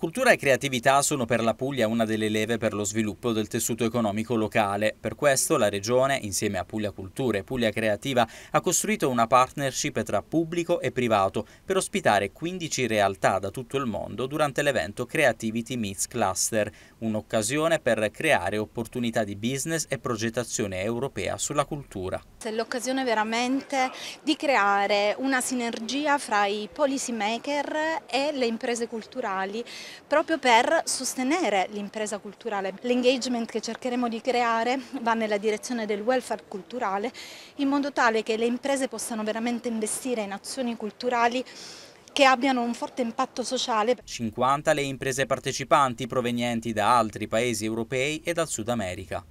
Cultura e creatività sono per la Puglia una delle leve per lo sviluppo del tessuto economico locale. Per questo la Regione, insieme a Puglia Cultura e Puglia Creativa, ha costruito una partnership tra pubblico e privato per ospitare 15 realtà da tutto il mondo durante l'evento Creativity Meets Cluster, un'occasione per creare opportunità di business e progettazione europea sulla cultura. È l'occasione veramente di creare una sinergia fra i policy maker e le imprese culturali proprio per sostenere l'impresa culturale. L'engagement che cercheremo di creare va nella direzione del welfare culturale in modo tale che le imprese possano veramente investire in azioni culturali che abbiano un forte impatto sociale. 50 le imprese partecipanti provenienti da altri paesi europei e dal Sud America.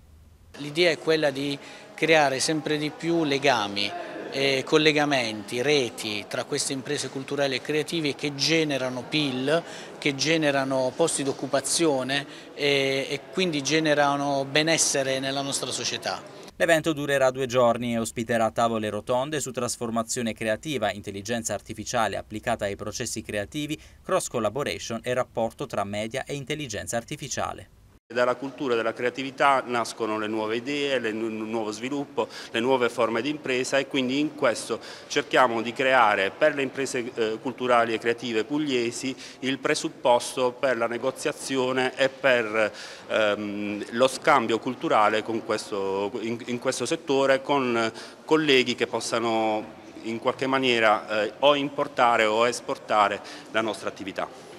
L'idea è quella di creare sempre di più legami eh, collegamenti, reti tra queste imprese culturali e creative che generano PIL, che generano posti d'occupazione e, eh, e quindi generano benessere nella nostra società. L'evento durerà due giorni e ospiterà tavole rotonde su trasformazione creativa, intelligenza artificiale applicata ai processi creativi, cross collaboration e rapporto tra media e intelligenza artificiale. Dalla cultura e dalla creatività nascono le nuove idee, il nuovo sviluppo, le nuove forme di impresa e quindi in questo cerchiamo di creare per le imprese eh, culturali e creative pugliesi il presupposto per la negoziazione e per ehm, lo scambio culturale questo, in, in, questo settore con colleghi che possano in qualche maniera eh, o importare o esportare la nostra attività.